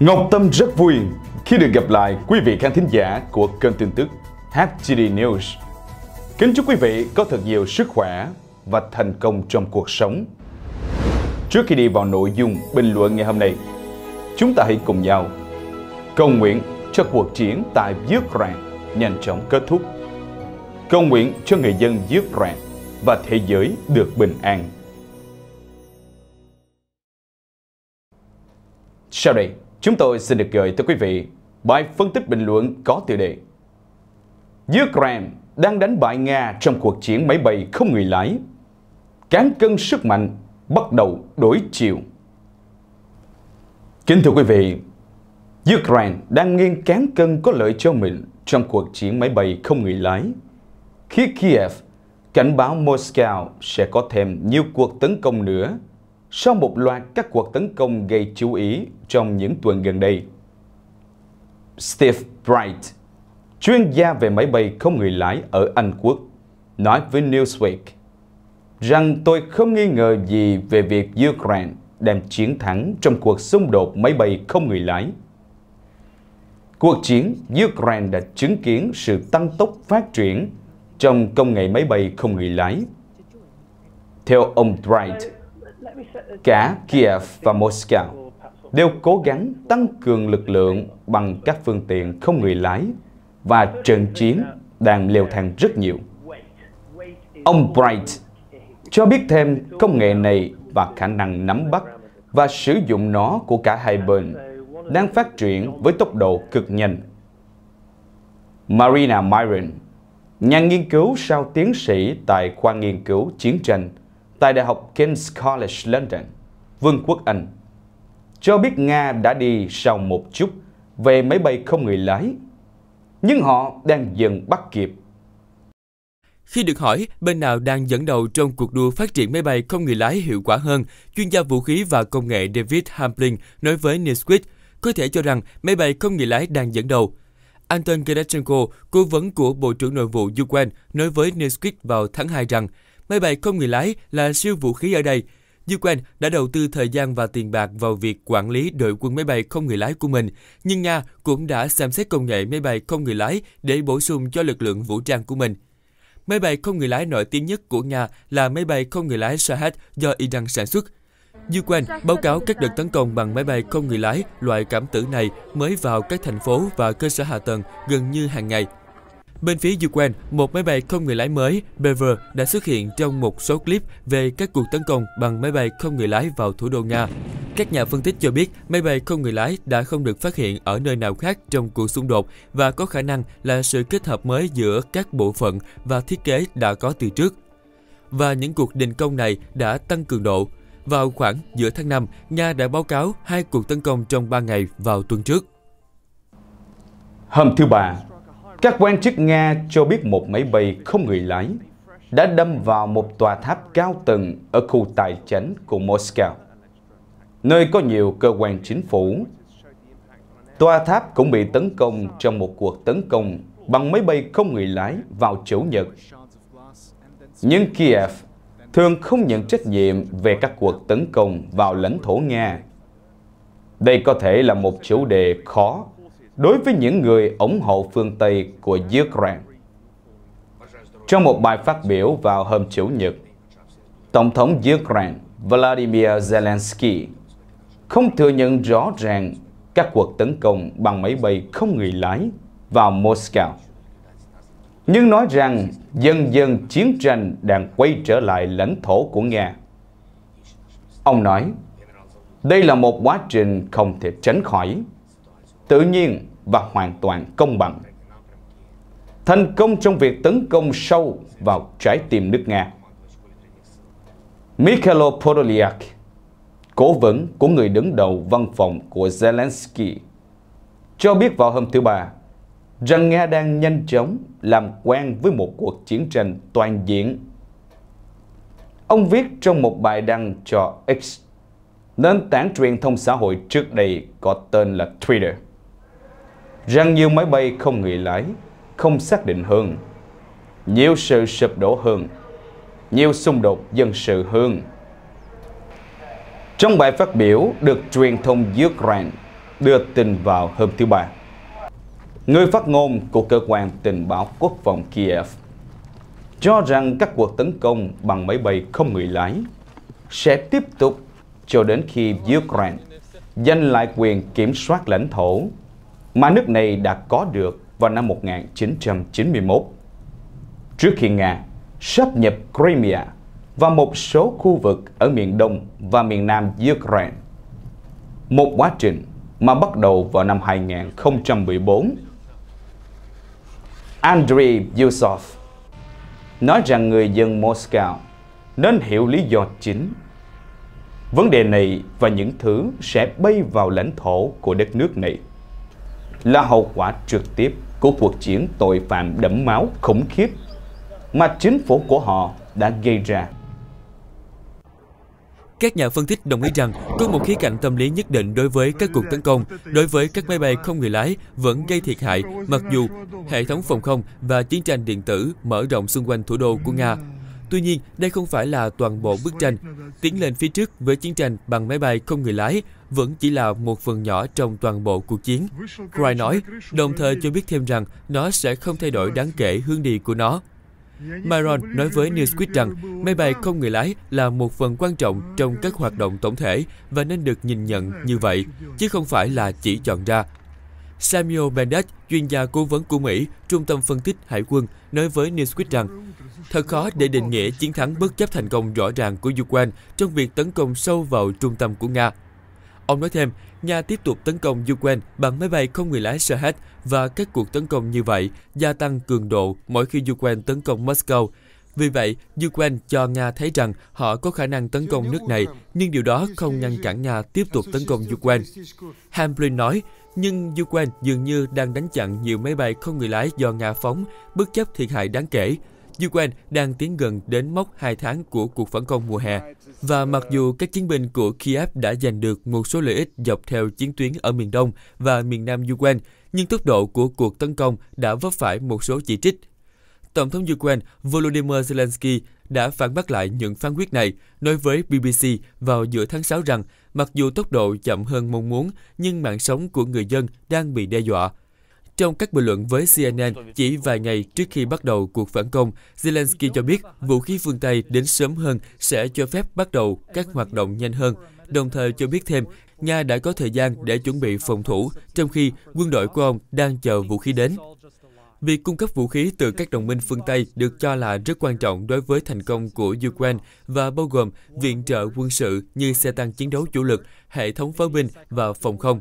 Ngọc Tâm rất vui khi được gặp lại quý vị khán thính giả của kênh tin tức HGD News. Kính chúc quý vị có thật nhiều sức khỏe và thành công trong cuộc sống. Trước khi đi vào nội dung bình luận ngày hôm nay, chúng ta hãy cùng nhau cầu nguyện cho cuộc chiến tại Ukraine nhanh chóng kết thúc. Cầu nguyện cho người dân Ukraine và thế giới được bình an. Sau đây, Chúng tôi xin được gửi tới quý vị bài phân tích bình luận có tiêu đề Ukraine đang đánh bại Nga trong cuộc chiến máy bay không người lái Cán cân sức mạnh bắt đầu đổi chiều Kính thưa quý vị, Ukraine đang nghiêng cán cân có lợi cho mình trong cuộc chiến máy bay không người lái khi Kiev cảnh báo Moscow sẽ có thêm nhiều cuộc tấn công nữa sau một loạt các cuộc tấn công gây chú ý trong những tuần gần đây. Steve Bright, chuyên gia về máy bay không người lái ở Anh Quốc, nói với Newsweek rằng tôi không nghi ngờ gì về việc Ukraine đem chiến thắng trong cuộc xung đột máy bay không người lái. Cuộc chiến Ukraine đã chứng kiến sự tăng tốc phát triển trong công nghệ máy bay không người lái. Theo ông Bright, Cả Kiev và Moscow đều cố gắng tăng cường lực lượng bằng các phương tiện không người lái và trận chiến đang leo thang rất nhiều. Ông Bright cho biết thêm công nghệ này và khả năng nắm bắt và sử dụng nó của cả hai bên đang phát triển với tốc độ cực nhanh. Marina Myron, nhà nghiên cứu sao tiến sĩ tại khoa nghiên cứu chiến tranh tại Đại học King's College London, Vương quốc Anh, cho biết Nga đã đi sau một chút về máy bay không người lái, nhưng họ đang dần bắt kịp. Khi được hỏi bên nào đang dẫn đầu trong cuộc đua phát triển máy bay không người lái hiệu quả hơn, chuyên gia vũ khí và công nghệ David Hamblin nói với Newsweek có thể cho rằng máy bay không người lái đang dẫn đầu. Anton Gerachenko, cố vấn của Bộ trưởng Nội vụ Ukraine, nói với Newsweek vào tháng 2 rằng Máy bay không người lái là siêu vũ khí ở đây. Ukraine đã đầu tư thời gian và tiền bạc vào việc quản lý đội quân máy bay không người lái của mình, nhưng Nga cũng đã xem xét công nghệ máy bay không người lái để bổ sung cho lực lượng vũ trang của mình. Máy bay không người lái nổi tiếng nhất của Nga là máy bay không người lái Shahed do Iran sản xuất. Ukraine báo cáo các đợt tấn công bằng máy bay không người lái loại cảm tử này mới vào các thành phố và cơ sở hạ tầng gần như hàng ngày. Bên phía Ukraine, một máy bay không người lái mới, Bever, đã xuất hiện trong một số clip về các cuộc tấn công bằng máy bay không người lái vào thủ đô Nga. Các nhà phân tích cho biết máy bay không người lái đã không được phát hiện ở nơi nào khác trong cuộc xung đột và có khả năng là sự kết hợp mới giữa các bộ phận và thiết kế đã có từ trước. Và những cuộc đình công này đã tăng cường độ. Vào khoảng giữa tháng 5, Nga đã báo cáo hai cuộc tấn công trong 3 ngày vào tuần trước. Hôm thứ Ba, các quan chức Nga cho biết một máy bay không người lái đã đâm vào một tòa tháp cao tầng ở khu tài chánh của Moscow, nơi có nhiều cơ quan chính phủ. Tòa tháp cũng bị tấn công trong một cuộc tấn công bằng máy bay không người lái vào Chủ nhật. Nhưng Kiev thường không nhận trách nhiệm về các cuộc tấn công vào lãnh thổ Nga. Đây có thể là một chủ đề khó đối với những người ủng hộ phương Tây của Ukraine. Trong một bài phát biểu vào hôm Chủ nhật, Tổng thống Ukraine Vladimir Zelensky không thừa nhận rõ ràng các cuộc tấn công bằng máy bay không người lái vào Moscow, nhưng nói rằng dần dần chiến tranh đang quay trở lại lãnh thổ của Nga. Ông nói, đây là một quá trình không thể tránh khỏi tự nhiên và hoàn toàn công bằng. Thành công trong việc tấn công sâu vào trái tim nước Nga. Mikhailo Podolyak, cố vấn của người đứng đầu văn phòng của Zelensky, cho biết vào hôm thứ Ba rằng Nga đang nhanh chóng làm quen với một cuộc chiến tranh toàn diện. Ông viết trong một bài đăng cho X, nền tảng truyền thông xã hội trước đây có tên là Twitter rằng nhiều máy bay không người lái, không xác định hơn, nhiều sự sụp đổ hơn, nhiều xung đột dân sự hơn. Trong bài phát biểu được truyền thông Ukraine đưa tin vào hôm thứ Ba, người phát ngôn của cơ quan tình báo quốc phòng Kiev cho rằng các cuộc tấn công bằng máy bay không người lái sẽ tiếp tục cho đến khi Ukraine giành lại quyền kiểm soát lãnh thổ mà nước này đã có được vào năm 1991. Trước khi Nga sáp nhập Crimea và một số khu vực ở miền Đông và miền Nam Ukraine. Một quá trình mà bắt đầu vào năm 2014. Andrei Yusov nói rằng người dân Moscow nên hiểu lý do chính. Vấn đề này và những thứ sẽ bay vào lãnh thổ của đất nước này là hậu quả trực tiếp của cuộc chiến tội phạm đẫm máu khủng khiếp mà chính phủ của họ đã gây ra. Các nhà phân tích đồng ý rằng có một khía cạnh tâm lý nhất định đối với các cuộc tấn công, đối với các máy bay không người lái vẫn gây thiệt hại, mặc dù hệ thống phòng không và chiến tranh điện tử mở rộng xung quanh thủ đô của Nga Tuy nhiên, đây không phải là toàn bộ bức tranh. Tiến lên phía trước với chiến tranh bằng máy bay không người lái vẫn chỉ là một phần nhỏ trong toàn bộ cuộc chiến. Cry nói, đồng thời cho biết thêm rằng nó sẽ không thay đổi đáng kể hướng đi của nó. Myron nói với Newsweek rằng máy bay không người lái là một phần quan trọng trong các hoạt động tổng thể và nên được nhìn nhận như vậy, chứ không phải là chỉ chọn ra Samuel Bennett, chuyên gia cố vấn của Mỹ, Trung tâm Phân tích Hải quân, nói với Newsweek rằng Thật khó để định nghĩa chiến thắng bất chấp thành công rõ ràng của Ukraine trong việc tấn công sâu vào trung tâm của Nga. Ông nói thêm, Nga tiếp tục tấn công Ukraine bằng máy bay không người lái Shahed và các cuộc tấn công như vậy gia tăng cường độ mỗi khi Ukraine tấn công Moscow, vì vậy, Ukraine cho Nga thấy rằng họ có khả năng tấn công nước này, nhưng điều đó không ngăn cản Nga tiếp tục tấn công Ukraine. Hamblin nói, nhưng Ukraine dường như đang đánh chặn nhiều máy bay không người lái do Nga phóng, bất chấp thiệt hại đáng kể. Ukraine đang tiến gần đến mốc 2 tháng của cuộc phản công mùa hè. Và mặc dù các chiến binh của Kiev đã giành được một số lợi ích dọc theo chiến tuyến ở miền Đông và miền Nam Ukraine, nhưng tốc độ của cuộc tấn công đã vấp phải một số chỉ trích Tổng thống Ukraine Volodymyr Zelensky đã phản bác lại những phán quyết này, nói với BBC vào giữa tháng 6 rằng mặc dù tốc độ chậm hơn mong muốn, nhưng mạng sống của người dân đang bị đe dọa. Trong các bình luận với CNN chỉ vài ngày trước khi bắt đầu cuộc phản công, Zelensky cho biết vũ khí phương Tây đến sớm hơn sẽ cho phép bắt đầu các hoạt động nhanh hơn, đồng thời cho biết thêm Nga đã có thời gian để chuẩn bị phòng thủ, trong khi quân đội của ông đang chờ vũ khí đến. Việc cung cấp vũ khí từ các đồng minh phương Tây được cho là rất quan trọng đối với thành công của Ukraine và bao gồm viện trợ quân sự như xe tăng chiến đấu chủ lực, hệ thống pháo binh và phòng không.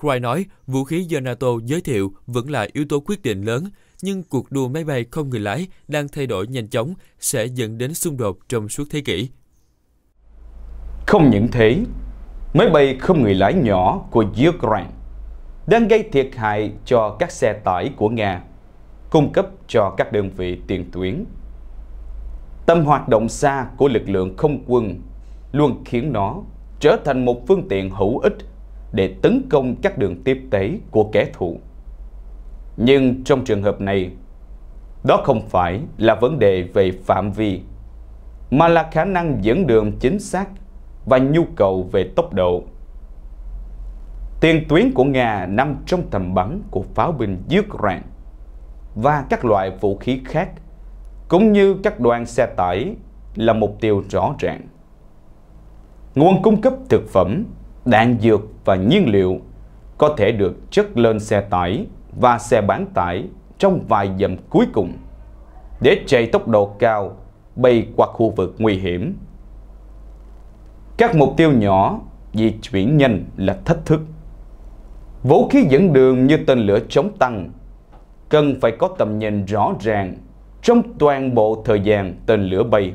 Cry nói vũ khí do NATO giới thiệu vẫn là yếu tố quyết định lớn, nhưng cuộc đua máy bay không người lái đang thay đổi nhanh chóng sẽ dẫn đến xung đột trong suốt thế kỷ. Không những thế, máy bay không người lái nhỏ của Ukraine đang gây thiệt hại cho các xe tải của Nga cung cấp cho các đơn vị tiền tuyến. Tâm hoạt động xa của lực lượng không quân luôn khiến nó trở thành một phương tiện hữu ích để tấn công các đường tiếp tế của kẻ thù. Nhưng trong trường hợp này, đó không phải là vấn đề về phạm vi, mà là khả năng dẫn đường chính xác và nhu cầu về tốc độ. Tiền tuyến của Nga nằm trong tầm bắn của pháo binh Ukraine và các loại vũ khí khác, cũng như các đoàn xe tải là mục tiêu rõ ràng. Nguồn cung cấp thực phẩm, đạn dược và nhiên liệu có thể được chất lên xe tải và xe bán tải trong vài dặm cuối cùng để chạy tốc độ cao bay qua khu vực nguy hiểm. Các mục tiêu nhỏ di chuyển nhanh là thách thức. Vũ khí dẫn đường như tên lửa chống tăng cần phải có tầm nhìn rõ ràng trong toàn bộ thời gian tên lửa bay,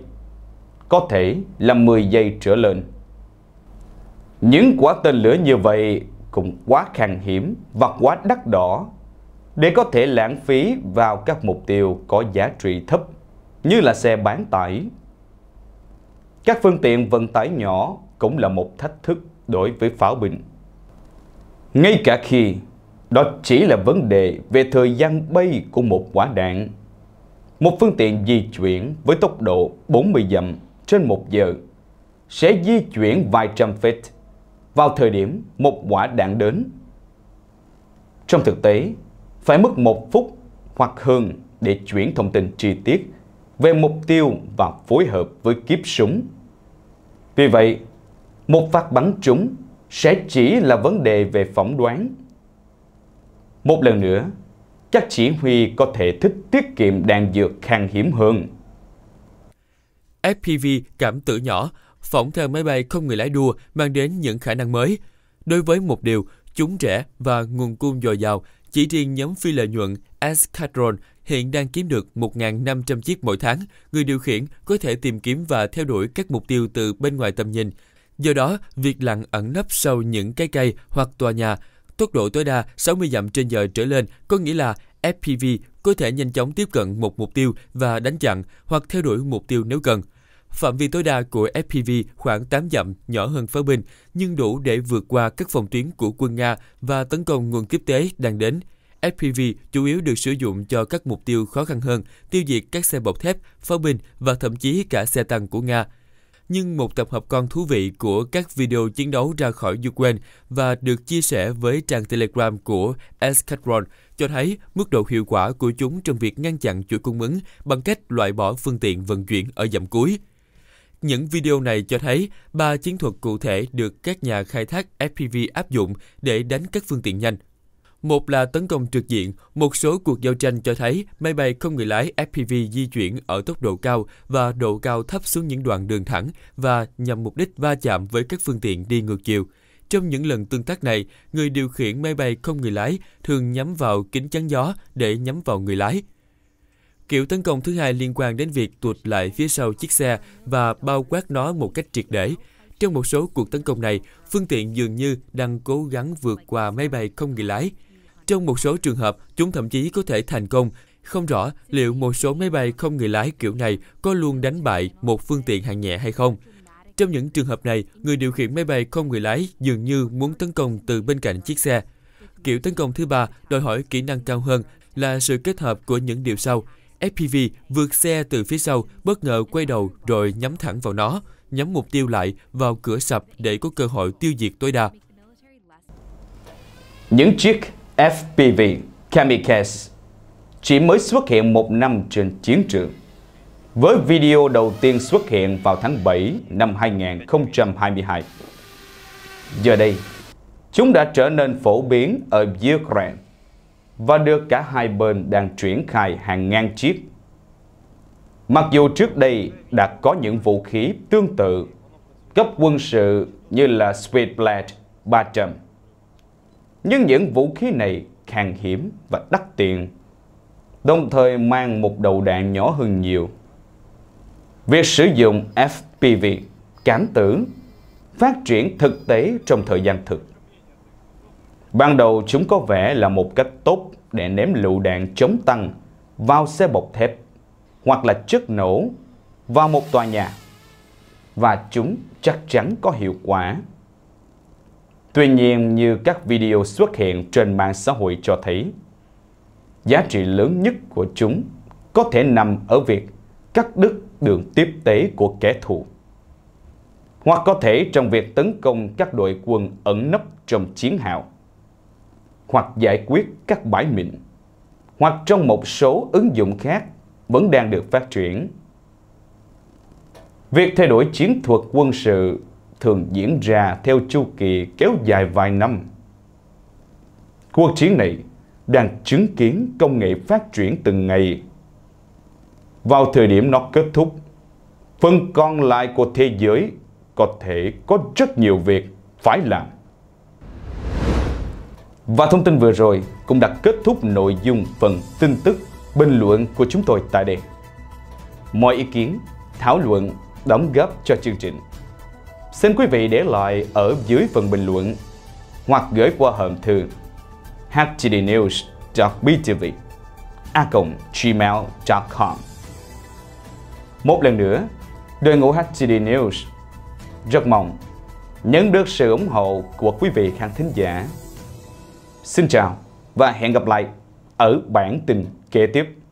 có thể là 10 giây trở lên. Những quả tên lửa như vậy cũng quá khan hiếm và quá đắt đỏ để có thể lãng phí vào các mục tiêu có giá trị thấp như là xe bán tải. Các phương tiện vận tải nhỏ cũng là một thách thức đối với pháo binh. Ngay cả khi đó chỉ là vấn đề về thời gian bay của một quả đạn. Một phương tiện di chuyển với tốc độ 40 dặm trên 1 giờ sẽ di chuyển vài trăm feet vào thời điểm một quả đạn đến. Trong thực tế, phải mất một phút hoặc hơn để chuyển thông tin chi tiết về mục tiêu và phối hợp với kiếp súng. Vì vậy, một phát bắn trúng sẽ chỉ là vấn đề về phỏng đoán một lần nữa, chắc chỉ huy có thể thích tiết kiệm đạn dược khan hiếm hơn. FPV cảm tử nhỏ, phỏng theo máy bay không người lái đua mang đến những khả năng mới. Đối với một điều, chúng rẻ và nguồn cung dồi dào, chỉ riêng nhóm phi lợi nhuận Escadron hiện đang kiếm được 1.500 chiếc mỗi tháng. Người điều khiển có thể tìm kiếm và theo đuổi các mục tiêu từ bên ngoài tầm nhìn. Do đó, việc lặn ẩn nấp sau những cái cây hoặc tòa nhà tốc độ tối đa 60 dặm trên giờ trở lên, có nghĩa là FPV có thể nhanh chóng tiếp cận một mục tiêu và đánh chặn hoặc theo đuổi mục tiêu nếu cần. Phạm vi tối đa của FPV khoảng 8 dặm nhỏ hơn pháo binh, nhưng đủ để vượt qua các phòng tuyến của quân Nga và tấn công nguồn tiếp tế đang đến. FPV chủ yếu được sử dụng cho các mục tiêu khó khăn hơn, tiêu diệt các xe bọc thép, pháo binh và thậm chí cả xe tăng của Nga nhưng một tập hợp con thú vị của các video chiến đấu ra khỏi Ukraine và được chia sẻ với trang Telegram của Escadron cho thấy mức độ hiệu quả của chúng trong việc ngăn chặn chuỗi cung ứng bằng cách loại bỏ phương tiện vận chuyển ở dặm cuối. Những video này cho thấy ba chiến thuật cụ thể được các nhà khai thác FPV áp dụng để đánh các phương tiện nhanh một là tấn công trực diện, một số cuộc giao tranh cho thấy máy bay không người lái FPV di chuyển ở tốc độ cao và độ cao thấp xuống những đoạn đường thẳng và nhằm mục đích va chạm với các phương tiện đi ngược chiều. Trong những lần tương tác này, người điều khiển máy bay không người lái thường nhắm vào kính chắn gió để nhắm vào người lái. Kiểu tấn công thứ hai liên quan đến việc tuột lại phía sau chiếc xe và bao quát nó một cách triệt để. Trong một số cuộc tấn công này, phương tiện dường như đang cố gắng vượt qua máy bay không người lái – trong một số trường hợp, chúng thậm chí có thể thành công. Không rõ liệu một số máy bay không người lái kiểu này có luôn đánh bại một phương tiện hạng nhẹ hay không. Trong những trường hợp này, người điều khiển máy bay không người lái dường như muốn tấn công từ bên cạnh chiếc xe. Kiểu tấn công thứ ba đòi hỏi kỹ năng cao hơn là sự kết hợp của những điều sau. FPV vượt xe từ phía sau, bất ngờ quay đầu rồi nhắm thẳng vào nó, nhắm mục tiêu lại vào cửa sập để có cơ hội tiêu diệt tối đa. Những chiếc FPV Kamikaze chỉ mới xuất hiện một năm trên chiến trường. Với video đầu tiên xuất hiện vào tháng 7 năm 2022. Giờ đây, chúng đã trở nên phổ biến ở Ukraine và được cả hai bên đang triển khai hàng ngàn chiếc. Mặc dù trước đây đã có những vũ khí tương tự cấp quân sự như là Switchblade 300 nhưng những vũ khí này khan hiếm và đắt tiền, đồng thời mang một đầu đạn nhỏ hơn nhiều. Việc sử dụng FPV, cảm tưởng, phát triển thực tế trong thời gian thực. Ban đầu chúng có vẻ là một cách tốt để ném lựu đạn chống tăng vào xe bọc thép hoặc là chất nổ vào một tòa nhà và chúng chắc chắn có hiệu quả Tuy nhiên, như các video xuất hiện trên mạng xã hội cho thấy, giá trị lớn nhất của chúng có thể nằm ở việc cắt đứt đường tiếp tế của kẻ thù. Hoặc có thể trong việc tấn công các đội quân ẩn nấp trong chiến hào. Hoặc giải quyết các bãi mìn. Hoặc trong một số ứng dụng khác vẫn đang được phát triển. Việc thay đổi chiến thuật quân sự thường diễn ra theo chu kỳ kéo dài vài năm. Cuộc chiến này đang chứng kiến công nghệ phát triển từng ngày. Vào thời điểm nó kết thúc, phần còn lại của thế giới có thể có rất nhiều việc phải làm. Và thông tin vừa rồi cũng đã kết thúc nội dung phần tin tức bình luận của chúng tôi tại đây. Mọi ý kiến, thảo luận, đóng góp cho chương trình Xin quý vị để lại ở dưới phần bình luận hoặc gửi qua hòm thư htdnews.btv a gmail.com Một lần nữa, đội ngũ HTD News rất mong nhận được sự ủng hộ của quý vị khán thính giả. Xin chào và hẹn gặp lại ở bản tin kế tiếp.